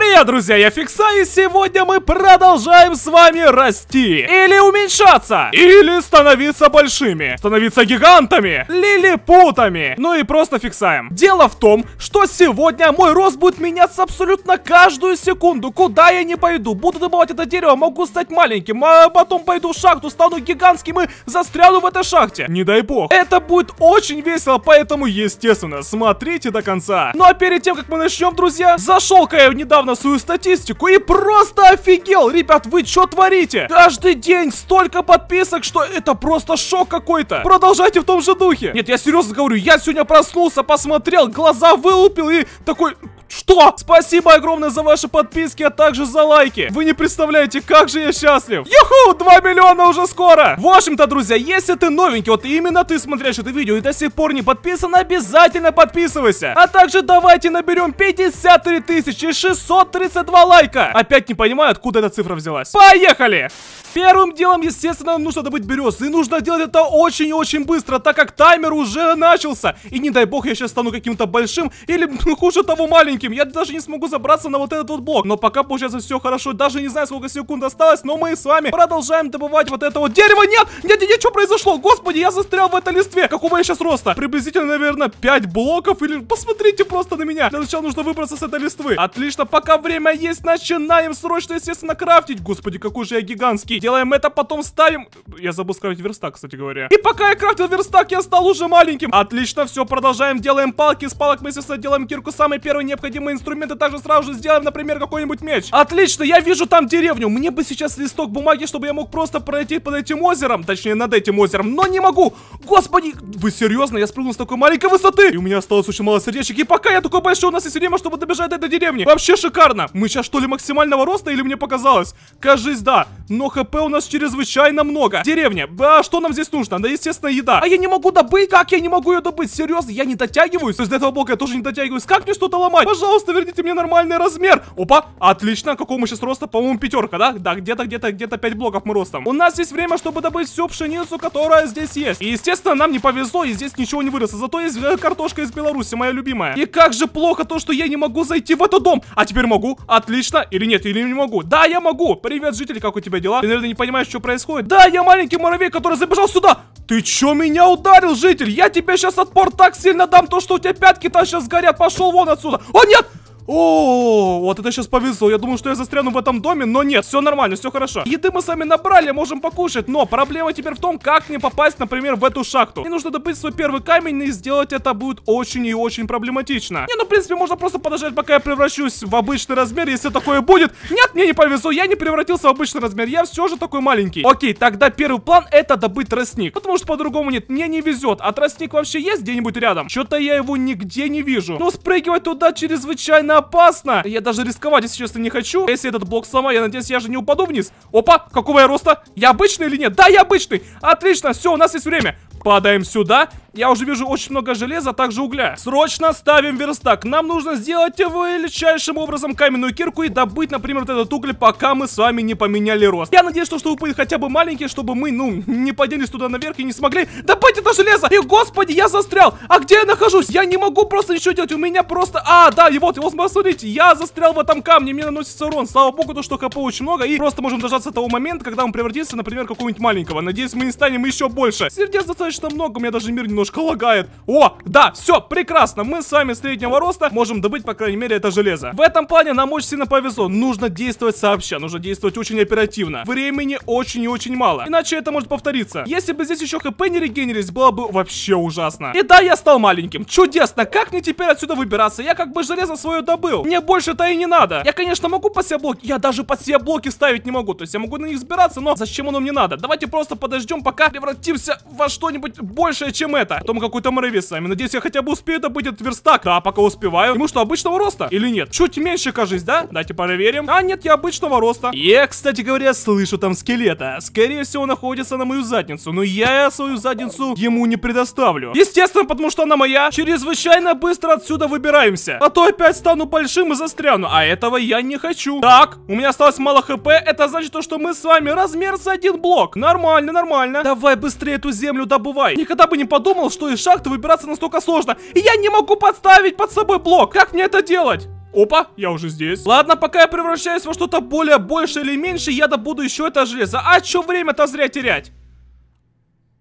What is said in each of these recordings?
привет, друзья, я Фикса, и сегодня мы продолжаем с вами расти. Или уменьшаться, или становиться большими, становиться гигантами, лилипутами, ну и просто фиксаем. Дело в том, что сегодня мой рост будет меняться абсолютно каждую секунду, куда я не пойду. Буду добывать это дерево, могу стать маленьким, а потом пойду в шахту, стану гигантским и застряну в этой шахте. Не дай бог. Это будет очень весело, поэтому, естественно, смотрите до конца. Ну а перед тем, как мы начнем, друзья, зашел-ка я недавно на свою статистику и просто офигел. Ребят, вы что творите? Каждый день столько подписок, что это просто шок какой-то. Продолжайте в том же духе. Нет, я серьезно говорю, я сегодня проснулся, посмотрел, глаза вылупил и такой... Что? Спасибо огромное за ваши подписки, а также за лайки. Вы не представляете, как же я счастлив. Юху, 2 миллиона уже скоро. В общем-то, друзья, если ты новенький, вот именно ты смотришь это видео и до сих пор не подписан, обязательно подписывайся. А также давайте наберем 53 600 132 лайка! Опять не понимаю, откуда эта цифра взялась. Поехали! Первым делом, естественно, нам нужно добыть берез. И нужно делать это очень-очень и быстро, так как таймер уже начался. И не дай бог, я сейчас стану каким-то большим или, ну, хуже того, маленьким. Я даже не смогу забраться на вот этот вот блок. Но пока получается все хорошо. Даже не знаю, сколько секунд осталось, но мы с вами продолжаем добывать вот это вот дерево. Нет! Нет, нет, нет, что произошло? Господи, я застрял в этой листве. Какого я сейчас роста? Приблизительно, наверное, 5 блоков или... Посмотрите просто на меня. Для начала нужно выбраться с этой листвы. Отлично, пока пока время есть, начинаем срочно, естественно, крафтить. Господи, какой же я гигантский. Делаем это, потом ставим... Я забыл скрафтить верстак, кстати говоря. И пока я крафтил верстак, я стал уже маленьким. Отлично, все, продолжаем. Делаем палки. С палок мы, естественно, делаем кирку. Самый первый необходимый инструмент. И также сразу же сделаем, например, какой-нибудь меч. Отлично, я вижу там деревню. Мне бы сейчас листок бумаги, чтобы я мог просто пройти под этим озером. Точнее, над этим озером. Но не могу. Господи, вы серьезно? Я спрыгнул с такой маленькой высоты. И у меня осталось очень мало сердечек. И пока я такой большой, у нас есть время, чтобы добежать до этой деревни. Вообще шикарно шикарно. Мы сейчас что ли максимального роста или мне показалось? Кажись, да. Но хп у нас чрезвычайно много. Деревня. А что нам здесь нужно? Да, естественно, еда. А я не могу добыть. Как я не могу ее добыть? Серьезно, я не дотягиваюсь. То есть до этого блока я тоже не дотягиваюсь. Как мне что-то ломать? Пожалуйста, верните мне нормальный размер. Опа, отлично. Какого мы сейчас роста? По-моему, пятерка, да? Да, где-то, где-то, где-то 5 блоков мы ростом. У нас есть время, чтобы добыть всю пшеницу, которая здесь есть. И, естественно, нам не повезло, и здесь ничего не выросло. Зато есть э, картошка из Беларуси, моя любимая. И как же плохо то, что я не могу зайти в этот дом. А теперь могу. Отлично. Или нет, или не могу. Да, я могу. Привет, житель, как у тебя дела? Ты, наверное, не понимаешь, что происходит. Да, я маленький муравей, который забежал сюда. Ты чё меня ударил, житель? Я тебе сейчас отпор так сильно дам, то что у тебя пятки-то сейчас горят. Пошел вон отсюда. О, нет! О, вот это сейчас повезло. Я думал, что я застряну в этом доме, но нет, все нормально, все хорошо. Еды мы сами набрали, можем покушать, но проблема теперь в том, как мне попасть, например, в эту шахту. Мне нужно добыть свой первый камень, и сделать это будет очень и очень проблематично. Не, ну, в принципе, можно просто подождать, пока я превращусь в обычный размер, если такое будет. Нет, мне не повезло, я не превратился в обычный размер, я все же такой маленький. Окей, тогда первый план это добыть тростник, потому что по-другому нет, мне не везет, а тростник вообще есть где-нибудь рядом? Что-то я его нигде не вижу. Но спрыгивать туда чрезвычайно опасно. Я даже рисковать, если честно, не хочу. Если этот блок сама, я надеюсь, я же не упаду вниз. Опа, какого я роста? Я обычный или нет? Да, я обычный. Отлично, все, у нас есть время. Падаем сюда. Я уже вижу очень много железа, а также угля. Срочно ставим верстак. Нам нужно сделать величайшим образом каменную кирку и добыть, например, вот этот уголь, пока мы с вами не поменяли рост. Я надеюсь, что чтобы хотя бы маленькие, чтобы мы, ну, не поделись туда наверх и не смогли добыть это железо. И, господи, я застрял. А где я нахожусь? Я не могу просто ничего делать. У меня просто... А, да, и вот, его смотрите посмотрите, я застрял в этом камне, мне наносится урон. Слава богу, то, что хп очень много, и просто можем дождаться того момента, когда он превратится, например, в какого-нибудь маленького. Надеюсь, мы не станем еще больше. Сердец достаточно много, у меня даже мир немножко лагает. О, да, все, прекрасно, мы с вами среднего роста можем добыть, по крайней мере, это железо. В этом плане нам очень сильно повезло, нужно действовать сообща, нужно действовать очень оперативно. Времени очень и очень мало, иначе это может повториться. Если бы здесь еще хп не регенерились, было бы вообще ужасно. И да, я стал маленьким, чудесно, как мне теперь отсюда выбираться? Я как бы железо свое тут был. Мне больше-то и не надо. Я, конечно, могу под себя блоки. Я даже под себя блоки ставить не могу. То есть я могу на них сбираться, но зачем оно мне надо? Давайте просто подождем, пока превратимся во что-нибудь большее, чем это. Потом какой-то мрывис с вами. Надеюсь, я хотя бы успею добыть этот верстак. Да, пока успеваю. Ему что, обычного роста? Или нет? Чуть меньше, кажись, да? Давайте проверим. А, нет, я обычного роста. Я, кстати говоря, слышу там скелета. Скорее всего, находится на мою задницу. Но я свою задницу ему не предоставлю. Естественно, потому что она моя. Чрезвычайно быстро отсюда выбираемся. А то опять стану стану большим и застряну, а этого я не хочу. Так, у меня осталось мало хп, это значит то, что мы с вами размер за один блок. Нормально, нормально. Давай быстрее эту землю добывай. Никогда бы не подумал, что из шахты выбираться настолько сложно. И я не могу подставить под собой блок. Как мне это делать? Опа, я уже здесь. Ладно, пока я превращаюсь во что-то более, больше или меньше, я добуду еще это железо. А что время-то зря терять?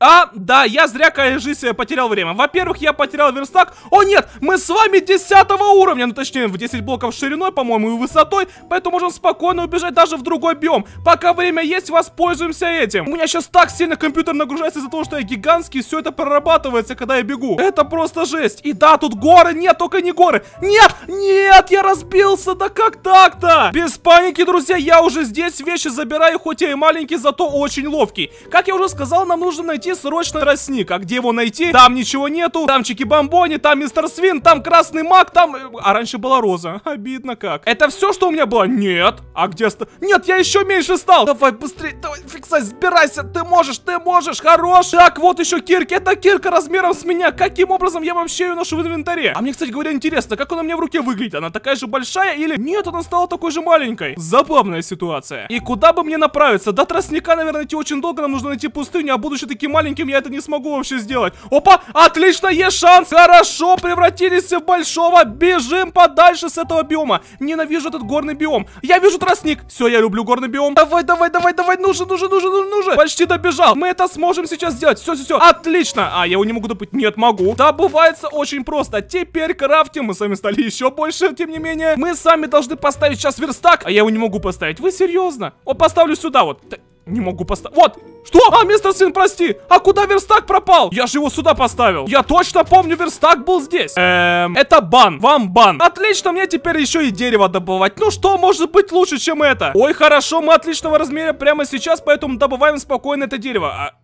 А, да, я зря, конечно, потерял время. Во-первых, я потерял верстак. О, нет, мы с вами 10 уровня, ну точнее, в 10 блоков шириной, по-моему, и высотой, поэтому можем спокойно убежать даже в другой биом. Пока время есть, воспользуемся этим. У меня сейчас так сильно компьютер нагружается из-за того, что я гигантский, все это прорабатывается, когда я бегу. Это просто жесть. И да, тут горы, нет, только не горы. Нет, нет, я разбился, да как так-то? Без паники, друзья, я уже здесь вещи забираю, хоть я и маленький, зато очень ловкий. Как я уже сказал, нам нужно найти найти срочно тростник. А где его найти? Там ничего нету, там чики-бомбони, там мистер Свин, там красный маг, там... Э, а раньше была роза. Обидно как. Это все, что у меня было? Нет. А где... Нет, я еще меньше стал. Давай быстрее, давай, фиксай, сбирайся. Ты можешь, ты можешь, хорош. Так, вот еще кирки. Это кирка размером с меня. Каким образом я вообще ее ношу в инвентаре? А мне, кстати говоря, интересно, как она у меня в руке выглядит? Она такая же большая или... Нет, она стала такой же маленькой. Забавная ситуация. И куда бы мне направиться? До тростника, наверное, идти очень долго. Нам нужно найти пустыню, а будущее такие маленькие маленьким я это не смогу вообще сделать. Опа, отлично, есть шанс. Хорошо, превратились в большого. Бежим подальше с этого биома. Ненавижу этот горный биом. Я вижу тростник. Все, я люблю горный биом. Давай, давай, давай, давай. Нужен, нужен, нужен, нужен, ну Почти добежал. Мы это сможем сейчас сделать. Все, все, все. Отлично. А, я его не могу допустить. Нет, могу. Добывается очень просто. Теперь крафтим. Мы сами стали еще больше, тем не менее. Мы сами должны поставить сейчас верстак. А я его не могу поставить. Вы серьезно? О, поставлю сюда вот. Не могу поставить. Вот! Что? А, мистер Син, прости! А куда верстак пропал? Я же его сюда поставил. Я точно помню, верстак был здесь. Эм, это бан. Вам бан. Отлично, мне теперь еще и дерево добывать. Ну что может быть лучше, чем это? Ой, хорошо, мы отличного размера прямо сейчас, поэтому добываем спокойно это дерево. А...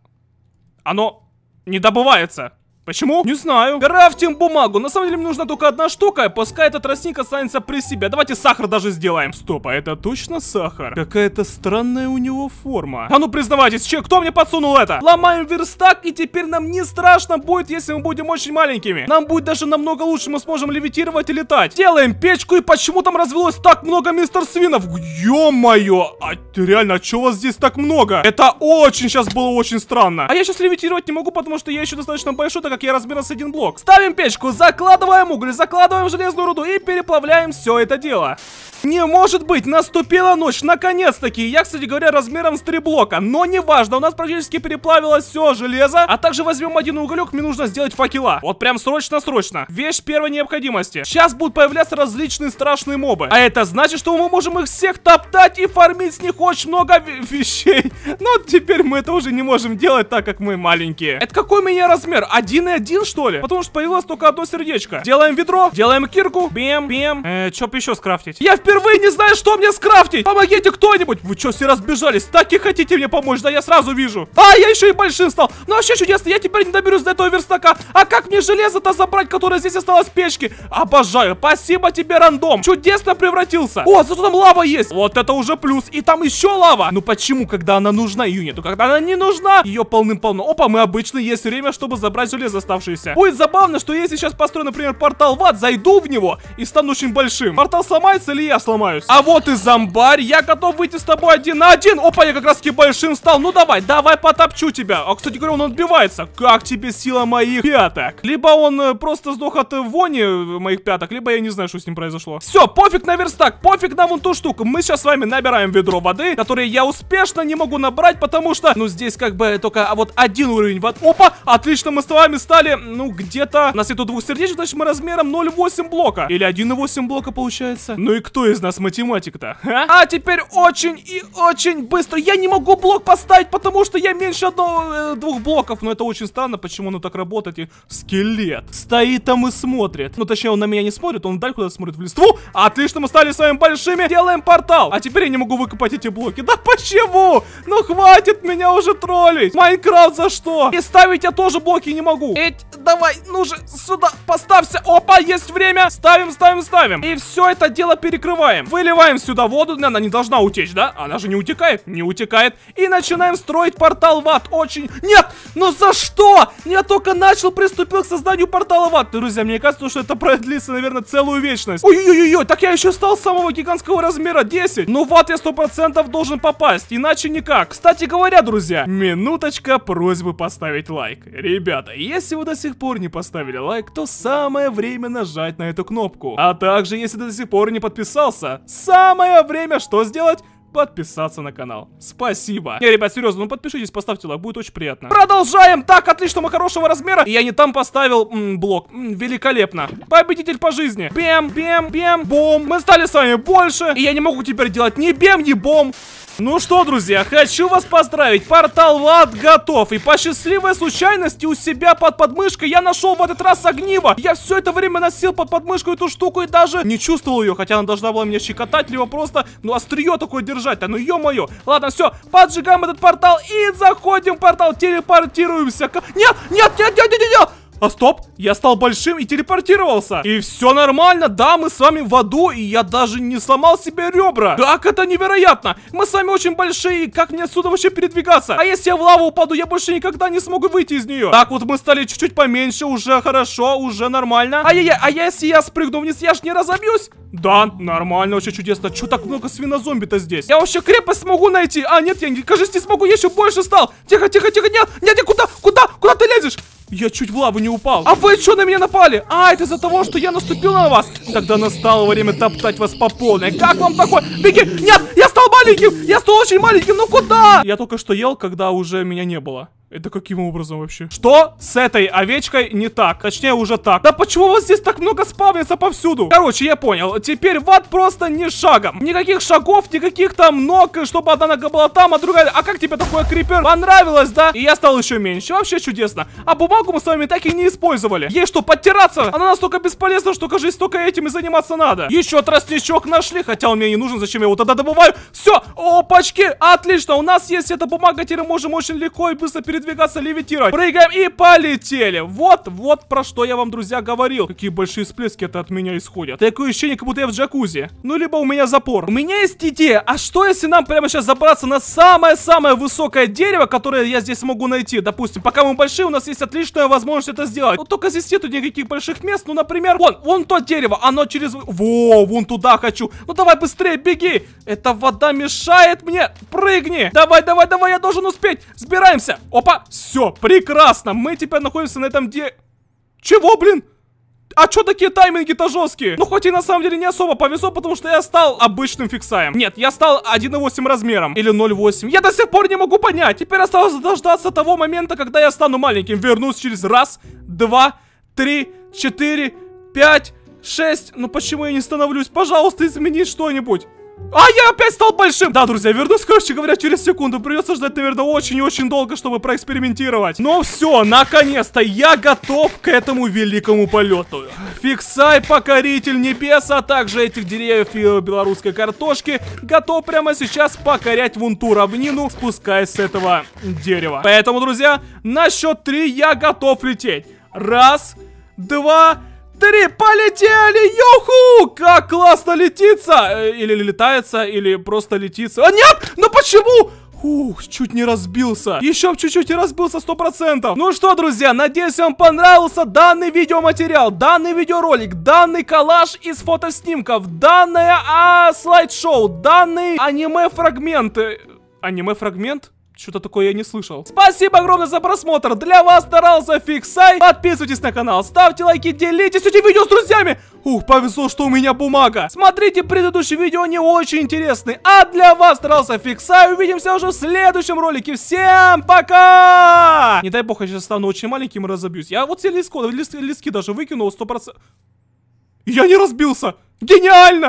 Оно не добывается. Почему? Не знаю. Крафтим бумагу. На самом деле мне нужна только одна штука, пускай этот тростник останется при себе. Давайте сахар даже сделаем. Стоп, а это точно сахар? Какая-то странная у него форма. А ну признавайтесь, че, кто мне подсунул это? Ломаем верстак, и теперь нам не страшно будет, если мы будем очень маленькими. Нам будет даже намного лучше, мы сможем левитировать и летать. Делаем печку, и почему там развелось так много мистер свинов? Ё-моё, а реально, а чё вас здесь так много? Это очень сейчас было очень странно. А я сейчас левитировать не могу, потому что я еще достаточно большой, так как я разбирался один блок. Ставим печку, закладываем уголь, закладываем железную руду и переплавляем все это дело. Не может быть, наступила ночь, наконец-таки. Я, кстати говоря, размером с три блока, но неважно, у нас практически переплавилось все железо. А также возьмем один уголек, мне нужно сделать факела. Вот прям срочно-срочно. Вещь первой необходимости. Сейчас будут появляться различные страшные мобы. А это значит, что мы можем их всех топтать и фармить с них очень много вещей. Но теперь мы это уже не можем делать, так как мы маленькие. Это какой у меня размер? Один один, что ли? Потому что появилось только одно сердечко. Делаем ведро, делаем кирку. Бем, бем. Э, чё бы еще скрафтить? Я впервые не знаю, что мне скрафтить. Помогите кто-нибудь. Вы что, все разбежались? Так и хотите мне помочь, да я сразу вижу. А, я еще и большим стал. Ну вообще чудесно, я теперь не доберусь до этого верстака. А как мне железо-то забрать, которое здесь осталось в печке? Обожаю. Спасибо тебе, рандом. Чудесно превратился. О, зато там лава есть. Вот это уже плюс. И там еще лава. Ну почему, когда она нужна, ее нету? Когда она не нужна, ее полным-полно. Опа, мы обычно есть время, чтобы забрать железо оставшиеся. Будет забавно, что если сейчас построю, например, портал в ад, зайду в него и стану очень большим. Портал сломается или я сломаюсь? А вот и зомбарь. Я готов выйти с тобой один на один. Опа, я как раз таки большим стал. Ну давай, давай потопчу тебя. А, кстати говоря, он отбивается. Как тебе сила моих пяток? Либо он э, просто сдох от вони э, моих пяток, либо я не знаю, что с ним произошло. Все, пофиг на верстак, пофиг на вон ту штуку. Мы сейчас с вами набираем ведро воды, которое я успешно не могу набрать, потому что, ну, здесь как бы только а вот один уровень воды. Опа, отлично, мы с вами стали, ну, где-то... на свету двух сердечек, значит, мы размером 0,8 блока. Или 1,8 блока получается. Ну и кто из нас математик-то? А? а теперь очень и очень быстро. Я не могу блок поставить, потому что я меньше одного, э, двух блоков. Но это очень странно, почему оно так работает. И скелет стоит там и смотрит. Ну, точнее, он на меня не смотрит, он вдаль куда смотрит в листву. Отлично, мы стали с вами большими. Делаем портал. А теперь я не могу выкопать эти блоки. Да почему? Ну, хватит меня уже троллить. Майнкрафт за что? И ставить я тоже блоки не могу. Эть, давай, ну же, сюда, поставься. Опа, есть время. Ставим, ставим, ставим. И все это дело перекрываем. Выливаем сюда воду. Она не должна утечь, да? Она же не утекает. Не утекает. И начинаем строить портал в ад. Очень... Нет, ну за что? я только начал, приступил к созданию портала в ад. Друзья, мне кажется, что это продлится, наверное, целую вечность. Ой-ой-ой, так я еще стал самого гигантского размера 10. Но в ад я 100% должен попасть, иначе никак. Кстати говоря, друзья, минуточка просьбы поставить лайк. Ребята, если вы до сих пор не поставили лайк, то самое время нажать на эту кнопку. А также, если ты до сих пор не подписался, самое время что сделать? подписаться на канал. Спасибо. Не, ребят, серьезно, ну подпишитесь, поставьте лайк, будет очень приятно. Продолжаем! Так, отлично, мы хорошего размера. И я не там поставил м, блок. М, великолепно. Победитель по жизни. Бем, бем, бем, бом. Мы стали с вами больше. И я не могу теперь делать ни бем, ни бом. Ну что, друзья, хочу вас поздравить. Портал Лад готов. И по счастливой случайности у себя под подмышкой я нашел в этот раз огниво. Я все это время носил под подмышку эту штуку и даже не чувствовал ее, хотя она должна была меня щекотать, либо просто, ну, острие такое держать-то. Ну, ё-моё. Ладно, все, поджигаем этот портал и заходим в портал, телепортируемся. Нет, нет, нет, нет, нет, нет, нет а стоп, я стал большим и телепортировался. И все нормально, да, мы с вами в аду, и я даже не сломал себе ребра. Как это невероятно, мы с вами очень большие, как мне отсюда вообще передвигаться? А если я в лаву упаду, я больше никогда не смогу выйти из нее. Так вот мы стали чуть-чуть поменьше, уже хорошо, уже нормально. А, я, я, а если я спрыгну вниз, я ж не разобьюсь? Да, нормально, очень чудесно. Че так много свинозомби-то здесь? Я вообще крепость смогу найти? А, нет, я, кажется, не смогу, я еще больше стал. Тихо, тихо, тихо, нет, нет, куда, куда, куда ты лезешь? Я чуть в лаву не упал. А вы что на меня напали? А, это из-за того, что я наступил на вас. Тогда настало время топтать вас по полной. Как вам такое? Беги! Нет, я стал маленьким! Я стал очень маленьким, ну куда? Я только что ел, когда уже меня не было. Это каким образом вообще? Что с этой овечкой не так? Точнее, уже так. Да почему у вас здесь так много спавнится повсюду? Короче, я понял. Теперь в ад просто не шагом. Никаких шагов, никаких там ног, чтобы одна нога была там, а другая... А как тебе такой крипер? Понравилось, да? И я стал еще меньше. Вообще чудесно. А бумагу мы с вами так и не использовали. Ей что, подтираться? Она настолько бесполезна, что, кажется, только этим и заниматься надо. Еще тростничок нашли, хотя он мне не нужен. Зачем я его тогда добываю? Все, опачки, отлично. У нас есть эта бумага, теперь можем очень легко и быстро перед передвигаться, левитировать. Прыгаем и полетели. Вот, вот про что я вам, друзья, говорил. Какие большие всплески это от меня исходят. Такое ощущение, как будто я в джакузи. Ну, либо у меня запор. У меня есть идея. А что, если нам прямо сейчас забраться на самое-самое высокое дерево, которое я здесь могу найти? Допустим, пока мы большие, у нас есть отличная возможность это сделать. Но только здесь нету никаких больших мест. Ну, например, вон, вон то дерево. Оно через... Во, вон туда хочу. Ну, давай быстрее, беги. Эта вода мешает мне. Прыгни. Давай, давай, давай, я должен успеть. Сбираемся. Оп. Опа, все, прекрасно. Мы теперь находимся на этом где? Чего, блин? А чё такие тайминги-то жесткие? Ну, хоть и на самом деле не особо повезло, потому что я стал обычным фиксаем. Нет, я стал 1,8 размером. Или 0,8. Я до сих пор не могу понять. Теперь осталось дождаться того момента, когда я стану маленьким. Вернусь через раз, два, три, четыре, пять, шесть. Ну, почему я не становлюсь? Пожалуйста, измени что-нибудь. А, я опять стал большим! Да, друзья, вернусь, короче говоря, через секунду. Придется ждать, наверное, очень и очень долго, чтобы проэкспериментировать. Но ну все, наконец-то я готов к этому великому полету. Фиксай, покоритель небес, а также этих деревьев и э, белорусской картошки, готов прямо сейчас покорять вон ту равнину, спускаясь с этого дерева. Поэтому, друзья, на счет три я готов лететь. Раз, два, три три, полетели, юху! Как классно летится! Э, или летается, или просто летится. А нет, ну почему? Ух, чуть не разбился. Еще чуть-чуть и разбился сто процентов Ну что, друзья, надеюсь, вам понравился данный видеоматериал, данный видеоролик, данный коллаж из фотоснимков, данное а, слайд-шоу, данные аниме-фрагменты. Аниме-фрагмент? Что-то такое я не слышал. Спасибо огромное за просмотр. Для вас старался Фиксай. Подписывайтесь на канал, ставьте лайки, делитесь этим видео с друзьями. Ух, повезло, что у меня бумага. Смотрите предыдущие видео, они очень интересны. А для вас старался Фиксай. Увидимся уже в следующем ролике. Всем пока! Не дай бог, я сейчас стану очень маленьким и разобьюсь. Я вот все листки, лист, листки даже выкинул 100%. Я не разбился! Гениально!